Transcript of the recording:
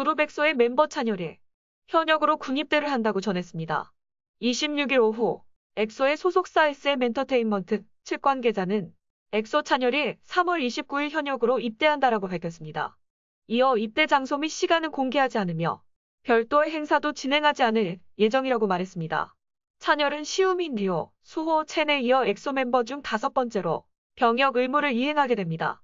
그룹엑소의 멤버 찬열에 현역으로 군입대를 한다고 전했습니다. 26일 오후 엑소의 소속사 SM 엔터테인먼트 측 관계자는 엑소 찬열이 3월 29일 현역으로 입대한다라고 밝혔습니다. 이어 입대 장소 및 시간은 공개하지 않으며 별도의 행사도 진행하지 않을 예정이라고 말했습니다. 찬열은 시우민 리오, 수호, 첸에 이어 엑소 멤버 중 다섯 번째로 병역 의무를 이행하게 됩니다.